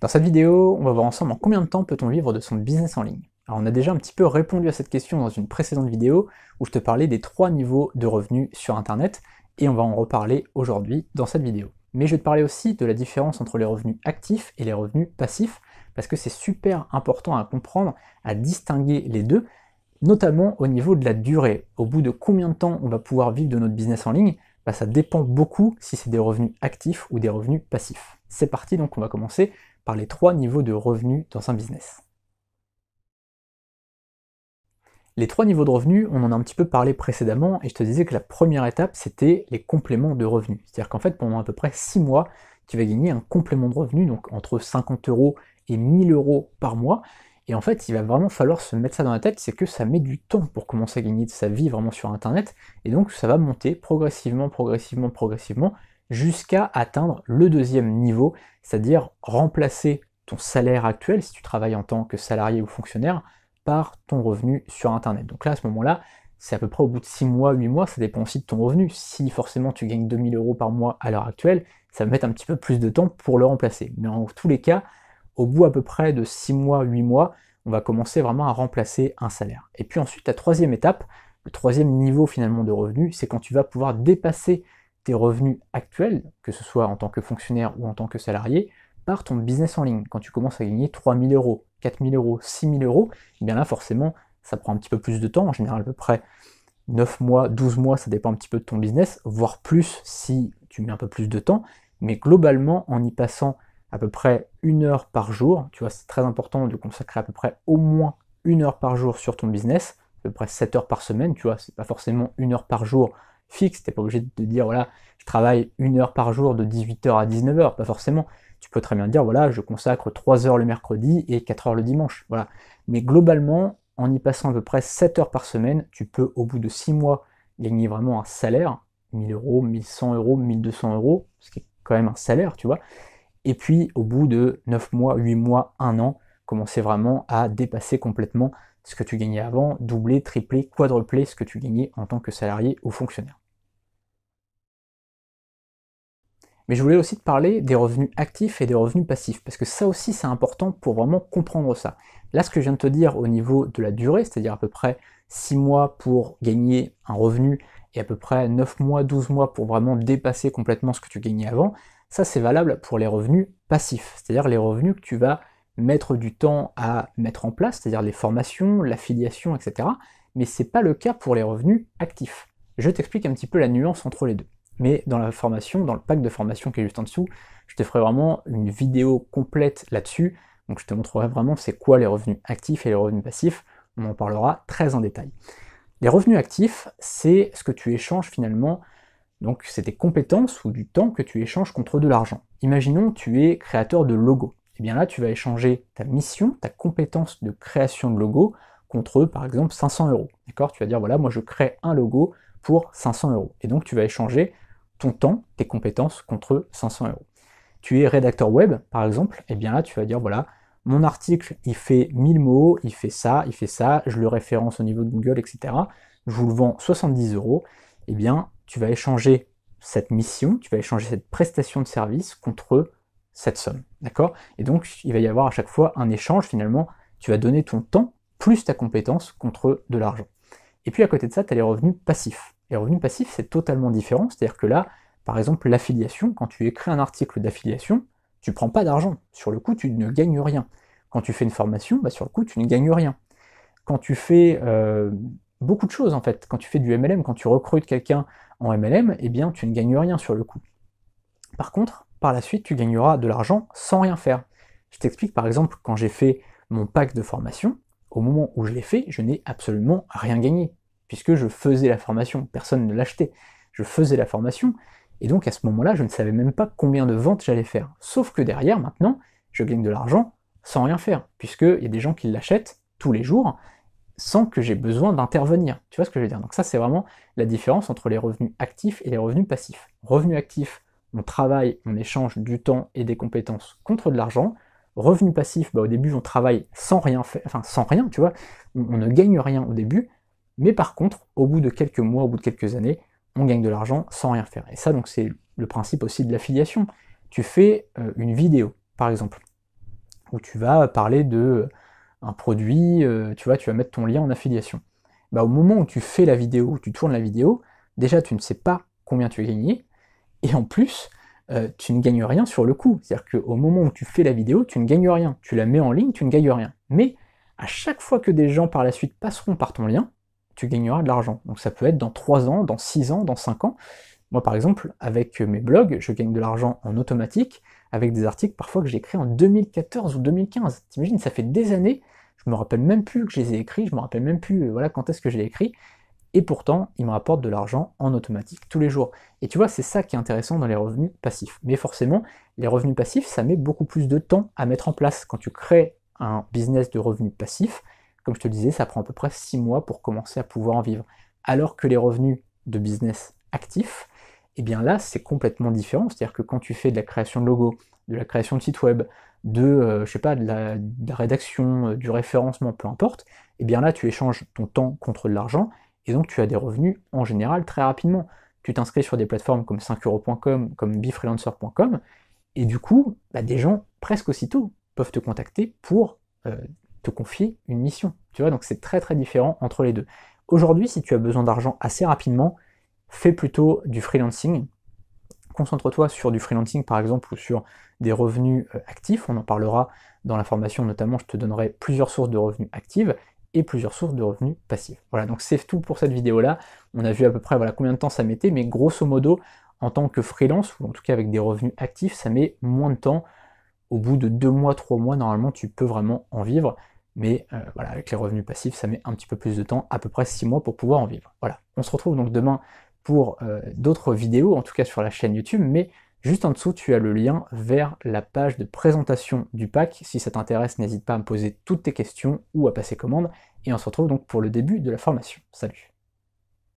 Dans cette vidéo, on va voir ensemble en combien de temps peut-on vivre de son business en ligne. Alors on a déjà un petit peu répondu à cette question dans une précédente vidéo où je te parlais des trois niveaux de revenus sur Internet et on va en reparler aujourd'hui dans cette vidéo. Mais je vais te parler aussi de la différence entre les revenus actifs et les revenus passifs parce que c'est super important à comprendre, à distinguer les deux, notamment au niveau de la durée. Au bout de combien de temps on va pouvoir vivre de notre business en ligne bah, ça dépend beaucoup si c'est des revenus actifs ou des revenus passifs. C'est parti, donc on va commencer par les trois niveaux de revenus dans un business. Les trois niveaux de revenus, on en a un petit peu parlé précédemment et je te disais que la première étape, c'était les compléments de revenus. C'est-à-dire qu'en fait, pendant à peu près six mois, tu vas gagner un complément de revenus, donc entre 50 euros et 1000 euros par mois, et en fait, il va vraiment falloir se mettre ça dans la tête, c'est que ça met du temps pour commencer à gagner de sa vie vraiment sur Internet, et donc ça va monter progressivement, progressivement, progressivement, jusqu'à atteindre le deuxième niveau, c'est-à-dire remplacer ton salaire actuel, si tu travailles en tant que salarié ou fonctionnaire, par ton revenu sur Internet. Donc là, à ce moment-là, c'est à peu près au bout de 6 mois, 8 mois, ça dépend aussi de ton revenu. Si forcément tu gagnes 2000 euros par mois à l'heure actuelle, ça va mettre un petit peu plus de temps pour le remplacer. Mais en tous les cas, au bout à peu près de 6 mois, 8 mois, on va commencer vraiment à remplacer un salaire. Et puis ensuite, la troisième étape, le troisième niveau finalement de revenus, c'est quand tu vas pouvoir dépasser tes revenus actuels, que ce soit en tant que fonctionnaire ou en tant que salarié, par ton business en ligne. Quand tu commences à gagner 3000 euros, 4000 euros, 6000 euros, et eh bien là forcément, ça prend un petit peu plus de temps, en général à peu près 9 mois, 12 mois, ça dépend un petit peu de ton business, voire plus si tu mets un peu plus de temps. Mais globalement, en y passant à peu près une heure par jour. Tu vois, c'est très important de consacrer à peu près au moins une heure par jour sur ton business, à peu près 7 heures par semaine. Tu vois, c'est pas forcément une heure par jour fixe. T'es pas obligé de te dire, voilà, je travaille une heure par jour de 18h à 19h. Pas forcément. Tu peux très bien dire, voilà, je consacre 3 heures le mercredi et 4 heures le dimanche. Voilà. Mais globalement, en y passant à peu près 7 heures par semaine, tu peux, au bout de 6 mois, gagner vraiment un salaire, 1000 euros, 1100 euros, 1200 euros, ce qui est quand même un salaire, tu vois. Et puis, au bout de 9 mois, 8 mois, 1 an, commencer vraiment à dépasser complètement ce que tu gagnais avant, doubler, tripler, quadrupler ce que tu gagnais en tant que salarié ou fonctionnaire. Mais je voulais aussi te parler des revenus actifs et des revenus passifs, parce que ça aussi c'est important pour vraiment comprendre ça. Là ce que je viens de te dire au niveau de la durée, c'est-à-dire à peu près 6 mois pour gagner un revenu et à peu près 9 mois, 12 mois pour vraiment dépasser complètement ce que tu gagnais avant, ça, c'est valable pour les revenus passifs, c'est-à-dire les revenus que tu vas mettre du temps à mettre en place, c'est-à-dire les formations, l'affiliation, etc. Mais ce n'est pas le cas pour les revenus actifs. Je t'explique un petit peu la nuance entre les deux. Mais dans la formation, dans le pack de formation qui est juste en dessous, je te ferai vraiment une vidéo complète là-dessus. Donc je te montrerai vraiment c'est quoi les revenus actifs et les revenus passifs. On en parlera très en détail. Les revenus actifs, c'est ce que tu échanges finalement donc c'est tes compétences ou du temps que tu échanges contre de l'argent. Imaginons tu es créateur de logo. Et eh bien là, tu vas échanger ta mission, ta compétence de création de logo contre par exemple 500 euros. D'accord Tu vas dire voilà, moi je crée un logo pour 500 euros. Et donc tu vas échanger ton temps, tes compétences contre 500 euros. Tu es rédacteur web par exemple, et eh bien là tu vas dire voilà, mon article il fait 1000 mots, il fait ça, il fait ça, je le référence au niveau de Google, etc. Je vous le vends 70 euros. Et eh bien tu vas échanger cette mission, tu vas échanger cette prestation de service contre cette somme. D'accord Et donc, il va y avoir à chaque fois un échange finalement. Tu vas donner ton temps plus ta compétence contre de l'argent. Et puis à côté de ça, tu as les revenus passifs. Les revenus passifs, c'est totalement différent. C'est-à-dire que là, par exemple, l'affiliation, quand tu écris un article d'affiliation, tu prends pas d'argent. Sur le coup, tu ne gagnes rien. Quand tu fais une formation, bah, sur le coup, tu ne gagnes rien. Quand tu fais euh, beaucoup de choses en fait. Quand tu fais du MLM, quand tu recrutes quelqu'un en MLM, eh bien tu ne gagnes rien sur le coup. Par contre, par la suite, tu gagneras de l'argent sans rien faire. Je t'explique par exemple quand j'ai fait mon pack de formation, au moment où je l'ai fait, je n'ai absolument rien gagné, puisque je faisais la formation, personne ne l'achetait. Je faisais la formation, et donc à ce moment-là, je ne savais même pas combien de ventes j'allais faire. Sauf que derrière, maintenant, je gagne de l'argent sans rien faire, puisqu'il y a des gens qui l'achètent tous les jours, sans que j'ai besoin d'intervenir. Tu vois ce que je veux dire Donc ça, c'est vraiment la différence entre les revenus actifs et les revenus passifs. Revenu actif, on travaille, on échange du temps et des compétences contre de l'argent. Revenu passif, bah, au début, on travaille sans rien faire, enfin sans rien, tu vois. On, ne gagne rien au début, mais par contre, au bout de quelques mois, au bout de quelques années, on gagne de l'argent sans rien faire. Et ça, donc, c'est le principe aussi de l'affiliation. Tu fais euh, une vidéo, par exemple, où tu vas parler de un produit, euh, tu vois, tu vas mettre ton lien en affiliation. Bah, au moment où tu fais la vidéo, où tu tournes la vidéo, déjà tu ne sais pas combien tu as gagné, et en plus, euh, tu ne gagnes rien sur le coup. C'est-à-dire qu'au moment où tu fais la vidéo, tu ne gagnes rien. Tu la mets en ligne, tu ne gagnes rien. Mais à chaque fois que des gens par la suite passeront par ton lien, tu gagneras de l'argent. Donc ça peut être dans 3 ans, dans 6 ans, dans 5 ans. Moi, par exemple, avec mes blogs, je gagne de l'argent en automatique avec des articles parfois que j'ai écrits en 2014 ou 2015. T'imagines, ça fait des années, je me rappelle même plus que je les ai écrits, je me rappelle même plus euh, voilà, quand est-ce que je les ai écrits, et pourtant, ils me rapportent de l'argent en automatique tous les jours. Et tu vois, c'est ça qui est intéressant dans les revenus passifs. Mais forcément, les revenus passifs, ça met beaucoup plus de temps à mettre en place. Quand tu crées un business de revenus passifs, comme je te le disais, ça prend à peu près 6 mois pour commencer à pouvoir en vivre. Alors que les revenus de business actifs, et eh bien là, c'est complètement différent. C'est-à-dire que quand tu fais de la création de logo, de la création de site web, de, euh, je sais pas, de la, rédaction, euh, du référencement, peu importe, et eh bien là, tu échanges ton temps contre de l'argent, et donc tu as des revenus en général très rapidement. Tu t'inscris sur des plateformes comme 5euros.com, comme bifreelancer.com, et du coup, bah, des gens presque aussitôt peuvent te contacter pour euh, te confier une mission. Tu vois, donc c'est très très différent entre les deux. Aujourd'hui, si tu as besoin d'argent assez rapidement, fais plutôt du freelancing. Concentre-toi sur du freelancing par exemple ou sur des revenus euh, actifs. On en parlera dans la formation notamment. Je te donnerai plusieurs sources de revenus actifs et plusieurs sources de revenus passifs. Voilà, donc c'est tout pour cette vidéo-là. On a vu à peu près voilà, combien de temps ça mettait, mais grosso modo, en tant que freelance, ou en tout cas avec des revenus actifs, ça met moins de temps. Au bout de deux mois, trois mois, normalement, tu peux vraiment en vivre. Mais euh, voilà, avec les revenus passifs, ça met un petit peu plus de temps, à peu près six mois pour pouvoir en vivre. Voilà, on se retrouve donc demain pour euh, d'autres vidéos, en tout cas sur la chaîne YouTube, mais juste en dessous, tu as le lien vers la page de présentation du pack. Si ça t'intéresse, n'hésite pas à me poser toutes tes questions ou à passer commande. Et on se retrouve donc pour le début de la formation. Salut